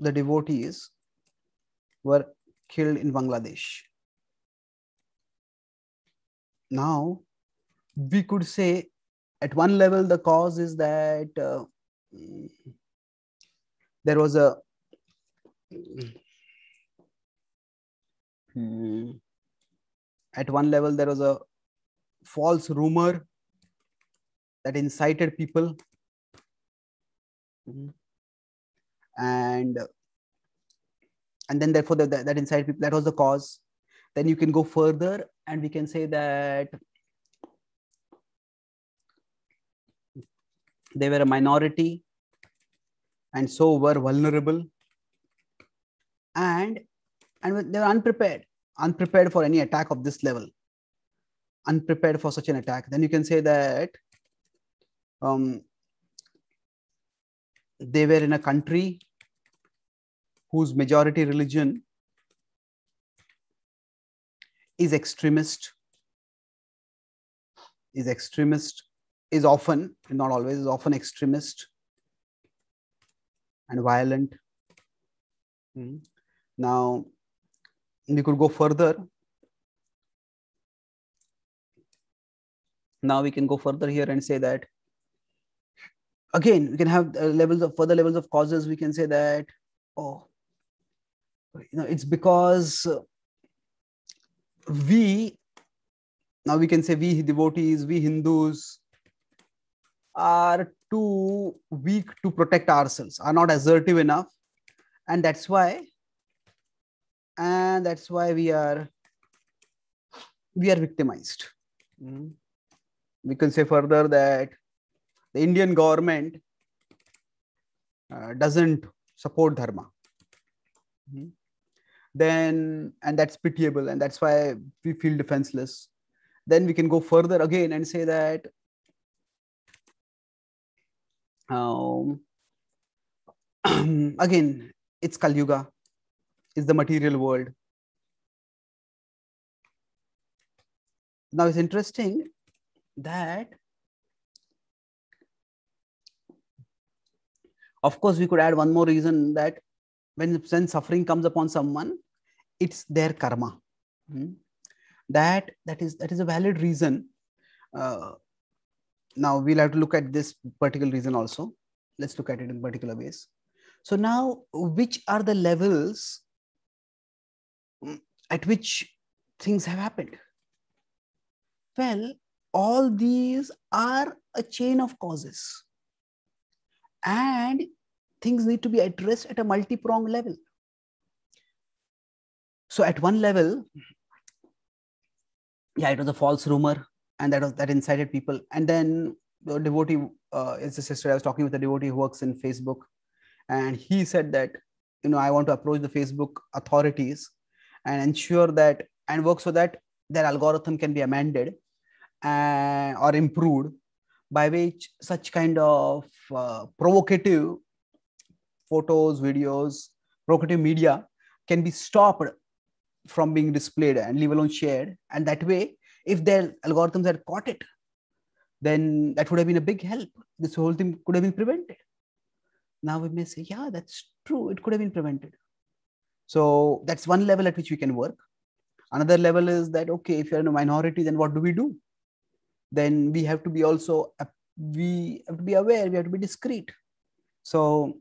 the devotees were killed in Bangladesh. Now, we could say at one level, the cause is that uh, there was a hmm. at one level there was a false rumor that incited people hmm and and then therefore the, the, that inside people that was the cause then you can go further and we can say that they were a minority and so were vulnerable and and they were unprepared unprepared for any attack of this level unprepared for such an attack then you can say that um, they were in a country whose majority religion is extremist, is extremist, is often, not always, is often extremist and violent. Mm. Now, we could go further. Now we can go further here and say that again we can have uh, levels of further levels of causes. We can say that oh, you know, it's because uh, we, now we can say we devotees, we Hindus, are too weak to protect ourselves, are not assertive enough. And that's why, and that's why we are, we are victimized. Mm. We can say further that the Indian government uh, doesn't support dharma. Mm -hmm then and that's pitiable and that's why we feel defenseless then we can go further again and say that um, again it's kalyuga, it's is the material world now it's interesting that of course we could add one more reason that when, when suffering comes upon someone it's their karma mm? that that is that is a valid reason uh, now we'll have to look at this particular reason also let's look at it in particular ways so now which are the levels hmm, at which things have happened well all these are a chain of causes and things need to be addressed at a multi-pronged level so at one level, yeah, it was a false rumor, and that was that incited people. And then the devotee uh, is a sister. I was talking with a devotee who works in Facebook, and he said that you know I want to approach the Facebook authorities and ensure that and work so that their algorithm can be amended and, uh, or improved by which such kind of uh, provocative photos, videos, provocative media can be stopped from being displayed and leave alone shared. And that way, if their algorithms had caught it, then that would have been a big help. This whole thing could have been prevented. Now we may say, yeah, that's true. It could have been prevented. So that's one level at which we can work. Another level is that, okay, if you're in a minority, then what do we do? Then we have to be also, we have to be aware, we have to be discreet. So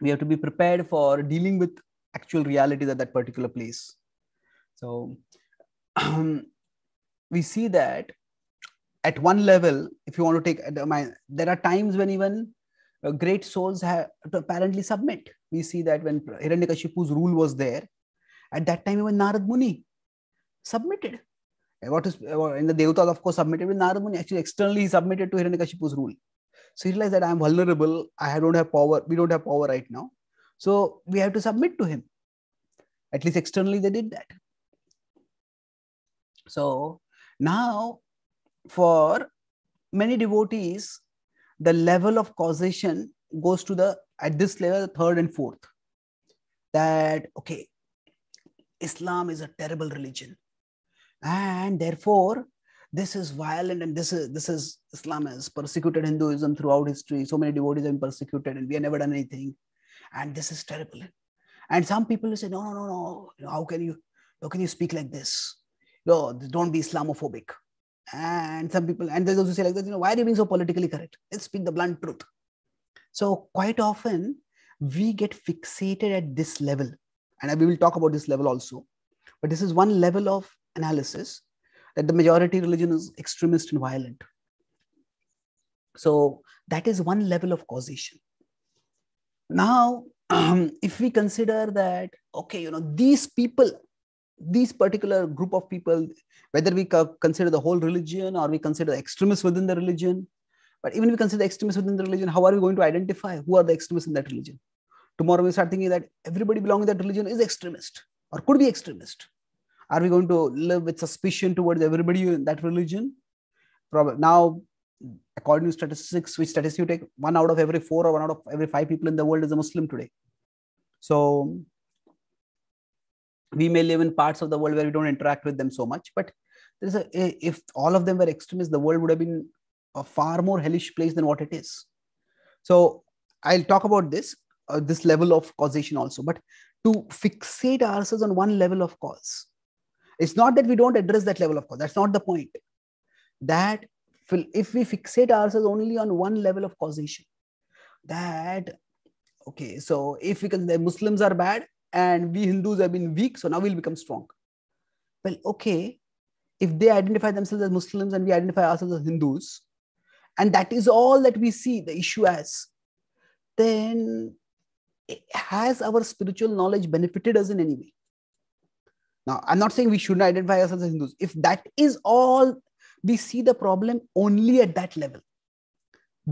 we have to be prepared for dealing with actual realities at that particular place. So um, we see that at one level, if you want to take, uh, there are times when even uh, great souls have to apparently submit. We see that when Hiranyakashipu's rule was there, at that time even Narad Muni submitted. Uh, what is in the Devatas, of course, submitted with Narad Muni. Actually, externally he submitted to Hiranyakashipu's rule. So he realized that I am vulnerable. I don't have power. We don't have power right now. So we have to submit to him. At least externally, they did that. So now, for many devotees, the level of causation goes to the at this level third and fourth. That okay, Islam is a terrible religion, and therefore this is violent and this is this is Islam has persecuted Hinduism throughout history. So many devotees have been persecuted, and we have never done anything and this is terrible. And some people will say, no, no, no, no. How can you, how can you speak like this? No, don't be Islamophobic. And some people, and they also say like this: you know, why are you being so politically correct? Let's speak the blunt truth. So quite often we get fixated at this level, and we will talk about this level also. But this is one level of analysis that the majority religion is extremist and violent. So that is one level of causation. Now, um, if we consider that, okay, you know, these people, these particular group of people, whether we consider the whole religion or we consider extremists within the religion, but even if we consider extremists within the religion, how are we going to identify who are the extremists in that religion? Tomorrow we start thinking that everybody belonging to that religion is extremist or could be extremist. Are we going to live with suspicion towards everybody in that religion? Probably now according to statistics, which statistics you take, one out of every four or one out of every five people in the world is a Muslim today. So we may live in parts of the world where we don't interact with them so much, but there's a if all of them were extremists, the world would have been a far more hellish place than what it is. So I'll talk about this uh, this level of causation also, but to fixate ourselves on one level of cause. It's not that we don't address that level of cause. That's not the point. That if we fixate ourselves only on one level of causation that okay so if we can the muslims are bad and we hindus have been weak so now we'll become strong well okay if they identify themselves as muslims and we identify ourselves as hindus and that is all that we see the issue as then has our spiritual knowledge benefited us in any way now i'm not saying we shouldn't identify ourselves as hindus if that is all we see the problem only at that level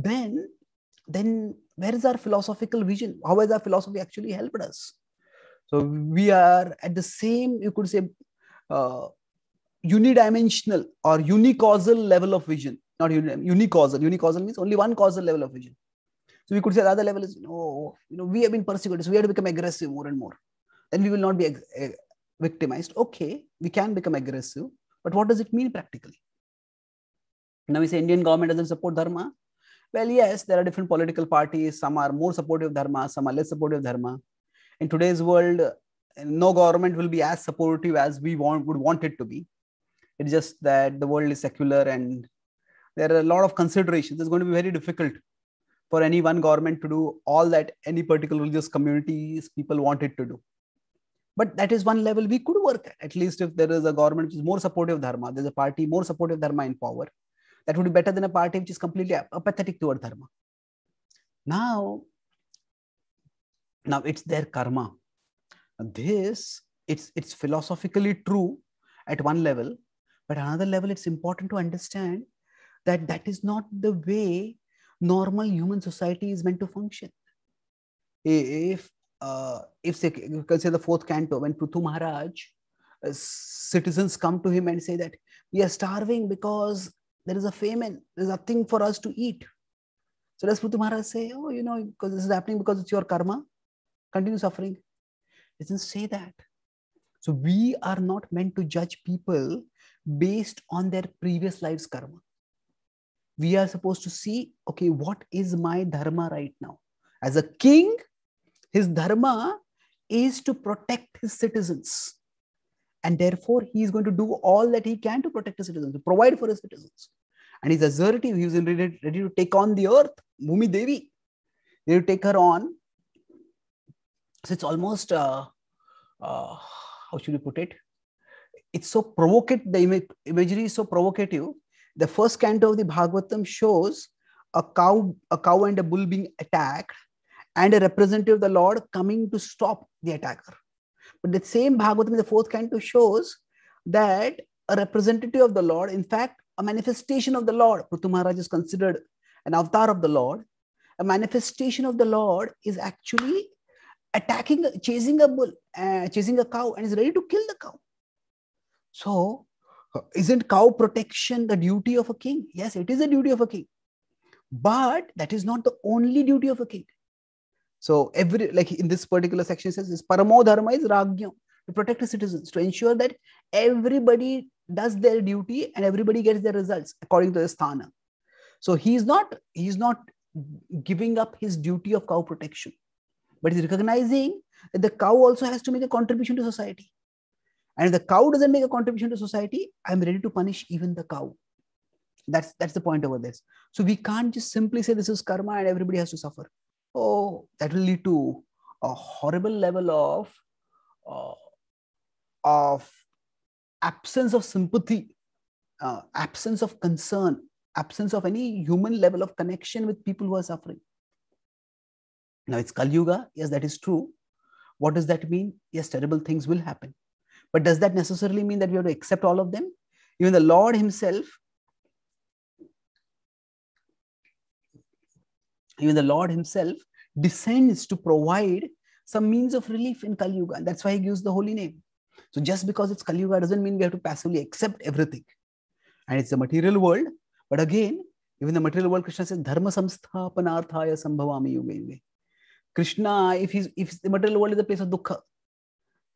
then then where is our philosophical vision how has our philosophy actually helped us so we are at the same you could say uh, unidimensional or unicausal level of vision not unicausal unicausal means only one causal level of vision so we could say the other level is you know, you know we have been persecuted so we have to become aggressive more and more then we will not be eh, victimized okay we can become aggressive but what does it mean practically now, we say Indian government doesn't support dharma. Well, yes, there are different political parties. Some are more supportive of dharma, some are less supportive of dharma. In today's world, no government will be as supportive as we want would want it to be. It's just that the world is secular and there are a lot of considerations. It's going to be very difficult for any one government to do all that any particular religious communities people want it to do. But that is one level we could work at, at least if there is a government which is more supportive of dharma, there's a party more supportive of dharma in power that would be better than a party which is completely apathetic toward dharma. Now, now it's their karma. This it's it's philosophically true at one level, but another level it's important to understand that that is not the way normal human society is meant to function. If uh, if say consider the fourth canto when Prithu Maharaj uh, citizens come to him and say that we are starving because there is a famine, there's nothing for us to eat. So Rasputi Maharaj say, oh, you know, because this is happening because it's your karma, continue suffering. doesn't say that. So we are not meant to judge people based on their previous life's karma. We are supposed to see, okay, what is my dharma right now? As a king, his dharma is to protect his citizens. And therefore, he is going to do all that he can to protect his citizens, to provide for his citizens. And he's assertive. He ready, to take on the earth, Mumi Devi. They take her on. So it's almost, uh, uh, how should you put it? It's so provocative, the imagery is so provocative. The first canto of the Bhagavatam shows a cow, a cow and a bull being attacked, and a representative of the Lord coming to stop the attacker. But the same Bhagavatam in the fourth canto shows that a representative of the Lord, in fact, a manifestation of the Lord, Prithu Maharaj is considered an avatar of the Lord. A manifestation of the Lord is actually attacking, chasing a bull, uh, chasing a cow, and is ready to kill the cow. So, isn't cow protection the duty of a king? Yes, it is a duty of a king. But that is not the only duty of a king. So every like in this particular section says this paramo dharma is rajyam to protect the citizens to ensure that everybody does their duty and everybody gets their results according to the sthana. So he's not he's not giving up his duty of cow protection, but he's recognizing that the cow also has to make a contribution to society. And if the cow doesn't make a contribution to society, I'm ready to punish even the cow that's that's the point over this so we can't just simply say this is karma and everybody has to suffer oh, that will lead to a horrible level of uh, of absence of sympathy, uh, absence of concern, absence of any human level of connection with people who are suffering. Now it's Kali Yuga. Yes, that is true. What does that mean? Yes, terrible things will happen. But does that necessarily mean that we have to accept all of them? Even the Lord Himself even the Lord Himself descends to provide some means of relief in Kali Yuga. And that's why He gives the holy name. So just because it's Kali Yuga doesn't mean we have to passively accept everything. And it's the material world. But again, even the material world, Krishna says, Dharma samsthapanarthaya sambhavami yuga. Krishna, if, he's, if the material world is the place of dukkha,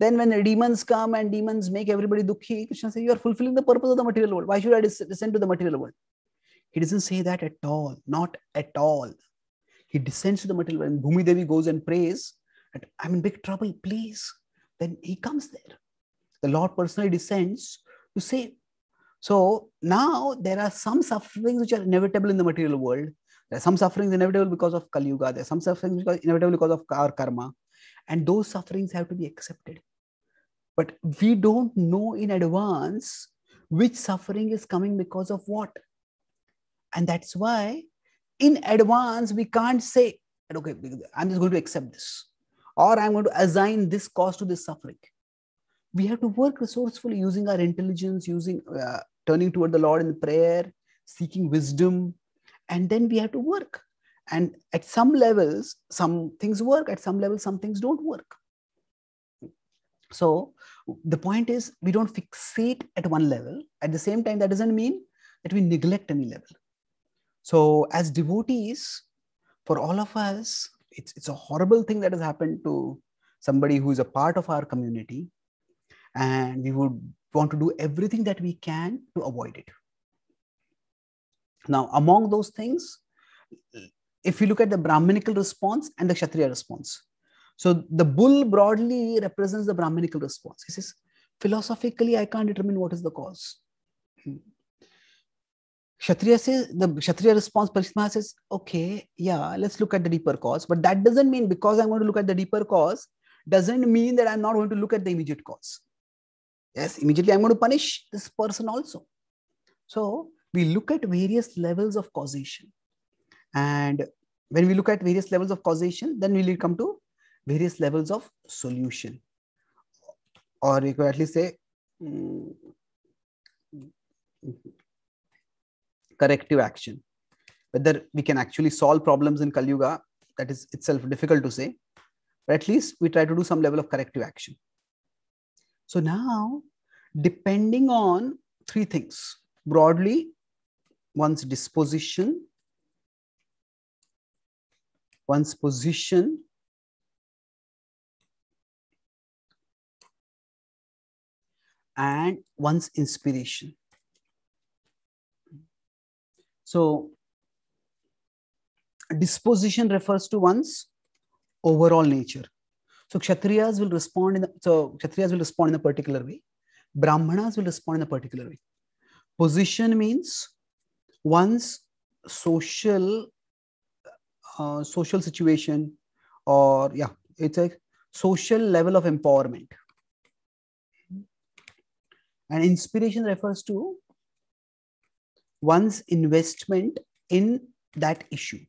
then when the demons come and demons make everybody dukhi, Krishna says, you are fulfilling the purpose of the material world. Why should I descend to the material world? He doesn't say that at all, not at all. He descends to the material world. Bhumi Devi goes and prays, that I'm in big trouble, please. Then he comes there. The Lord personally descends to save. So now there are some sufferings which are inevitable in the material world. There are some sufferings inevitable because of Kali Yuga. There are some sufferings inevitable because of our karma. And those sufferings have to be accepted. But we don't know in advance which suffering is coming because of what. And that's why in advance, we can't say, okay, I'm just going to accept this, or I'm going to assign this cause to this suffering. We have to work resourcefully using our intelligence, using uh, turning toward the Lord in prayer, seeking wisdom, and then we have to work. And at some levels, some things work, at some levels, some things don't work. So the point is, we don't fixate at one level. At the same time, that doesn't mean that we neglect any level. So, as devotees, for all of us, it's, it's a horrible thing that has happened to somebody who is a part of our community. And we would want to do everything that we can to avoid it. Now, among those things, if you look at the Brahminical response and the Kshatriya response, so the bull broadly represents the Brahminical response. He says, philosophically, I can't determine what is the cause. Hmm. Kshatriya says the Kshatriya response, Parishma says, okay, yeah, let's look at the deeper cause. But that doesn't mean because I'm going to look at the deeper cause, doesn't mean that I'm not going to look at the immediate cause. Yes, immediately I'm going to punish this person also. So we look at various levels of causation. And when we look at various levels of causation, then we'll come to various levels of solution. Or you could at least say, mm, corrective action. Whether we can actually solve problems in Kali Yuga, that is itself difficult to say, but at least we try to do some level of corrective action. So now, depending on three things broadly, one's disposition, one's position, and one's inspiration. So disposition refers to one's overall nature. So Kshatriyas will respond in the, so Kshatriyas will respond in a particular way. Brahmanas will respond in a particular way. Position means one's social uh, social situation or yeah, it's a social level of empowerment. And inspiration refers to one's investment in that issue.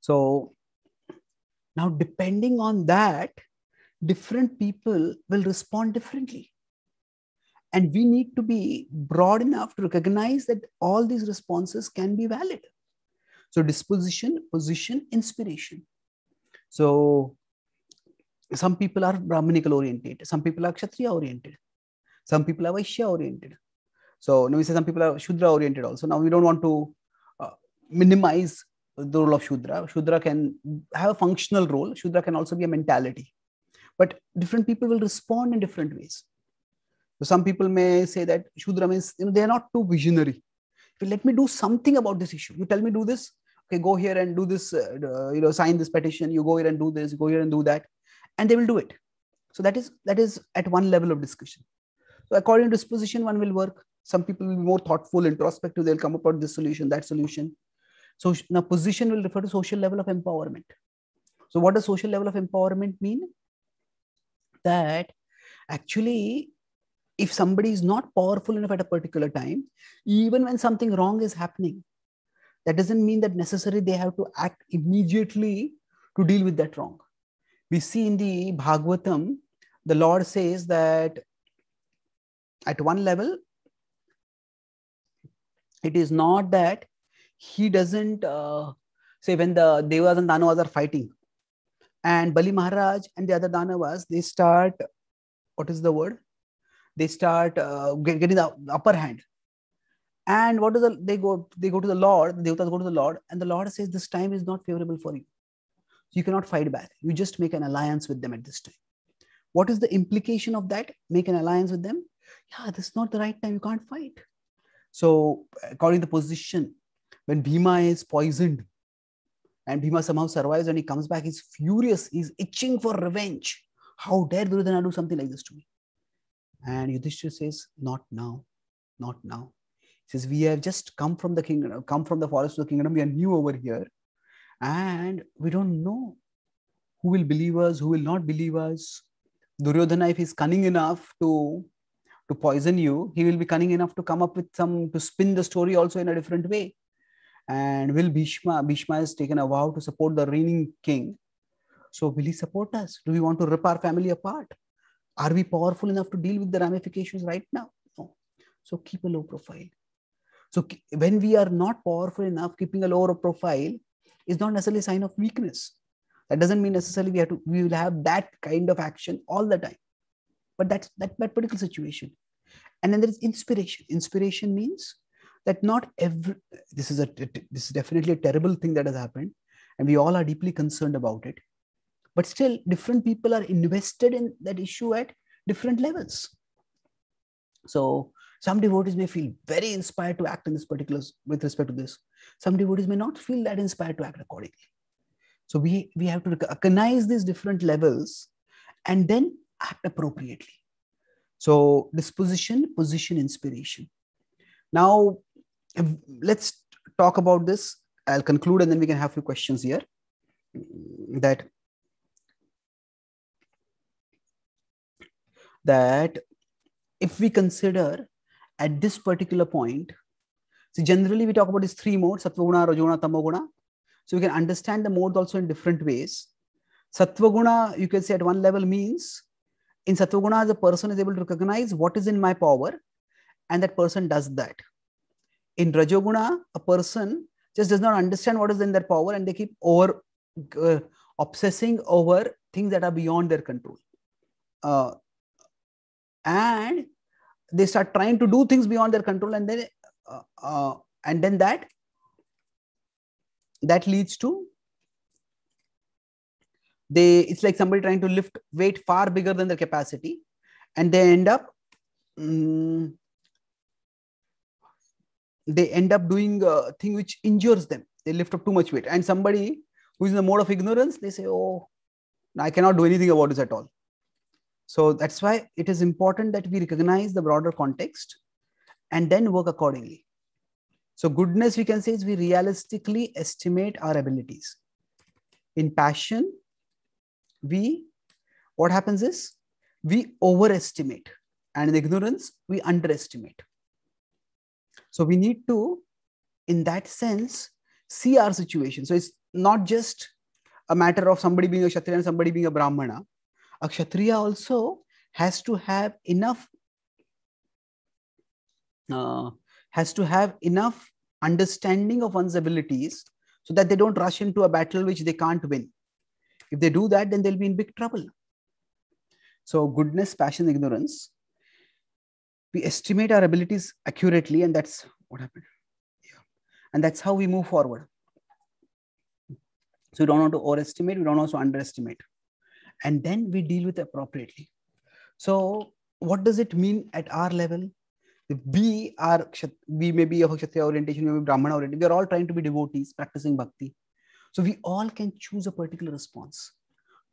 So now, depending on that, different people will respond differently. And we need to be broad enough to recognize that all these responses can be valid. So, disposition, position, inspiration. So, some people are Brahminical oriented, some people are Kshatriya oriented, some people are Vaishya oriented. So now we say some people are Shudra oriented also. Now we don't want to uh, minimize the role of Shudra. Shudra can have a functional role. Shudra can also be a mentality. But different people will respond in different ways. So some people may say that Shudra means you know, they are not too visionary. Let me do something about this issue. You tell me do this. Okay, go here and do this. Uh, uh, you know, sign this petition. You go here and do this. Go here and do that, and they will do it. So that is that is at one level of discussion according to this position, one will work. Some people will be more thoughtful, introspective. They'll come up with this solution, that solution. So now position will refer to social level of empowerment. So what does social level of empowerment mean? That actually, if somebody is not powerful enough at a particular time, even when something wrong is happening, that doesn't mean that necessarily they have to act immediately to deal with that wrong. We see in the Bhagavatam, the Lord says that at one level it is not that he doesn't uh, say when the devas and danavas are fighting and bali maharaj and the other danavas they start what is the word they start uh, getting the upper hand and what do the, they go they go to the lord the devatas go to the lord and the lord says this time is not favorable for you you cannot fight back you just make an alliance with them at this time what is the implication of that make an alliance with them yeah, this is not the right time. You can't fight. So, according to the position, when Bhima is poisoned and Bhima somehow survives and he comes back, he's furious, he's itching for revenge. How dare Duryodhana do something like this to me? And Yudhishthira says, Not now, not now. He says, We have just come from the kingdom, come from the forest to the kingdom. We are new over here. And we don't know who will believe us, who will not believe us. Duryodhana, if he's cunning enough to to poison you, he will be cunning enough to come up with some to spin the story also in a different way. And will Bhishma, Bhishma has taken a vow to support the reigning king. So will he support us? Do we want to rip our family apart? Are we powerful enough to deal with the ramifications right now? No. So keep a low profile. So when we are not powerful enough, keeping a lower profile is not necessarily a sign of weakness. That doesn't mean necessarily we have to we will have that kind of action all the time. But that's that, that particular situation. And then there is inspiration. Inspiration means that not every, this is, a, this is definitely a terrible thing that has happened. And we all are deeply concerned about it. But still, different people are invested in that issue at different levels. So some devotees may feel very inspired to act in this particular with respect to this. Some devotees may not feel that inspired to act accordingly. So we, we have to recognize these different levels and then act appropriately. So disposition, position, inspiration. Now, let's talk about this. I'll conclude and then we can have few questions here. That that if we consider at this particular point, so generally we talk about these three modes, satvaguna, rajoguna, tamoguna. So we can understand the modes also in different ways. Sattva-guna, you can say at one level means in satvaguna the person is able to recognize what is in my power and that person does that in rajoguna a person just does not understand what is in their power and they keep over uh, obsessing over things that are beyond their control uh, and they start trying to do things beyond their control and then uh, uh and then that that leads to they it's like somebody trying to lift weight far bigger than their capacity and they end up um, they end up doing a thing which injures them they lift up too much weight and somebody who is in the mode of ignorance they say oh i cannot do anything about this at all so that's why it is important that we recognize the broader context and then work accordingly so goodness we can say is we realistically estimate our abilities in passion we, what happens is we overestimate and in ignorance, we underestimate. So we need to, in that sense, see our situation. So it's not just a matter of somebody being a Kshatriya and somebody being a Brahmana. A Kshatriya also has to have enough uh, has to have enough understanding of one's abilities so that they don't rush into a battle which they can't win. If they do that, then they'll be in big trouble. So, goodness, passion, ignorance. We estimate our abilities accurately, and that's what happened. Yeah. And that's how we move forward. So, we don't want to overestimate, we don't also underestimate. And then we deal with appropriately. So, what does it mean at our level? If we are we may be a Kshatriya orientation, we may be Brahmana orientation. We are all trying to be devotees, practicing bhakti. So we all can choose a particular response.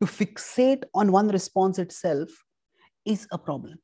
To fixate on one response itself is a problem.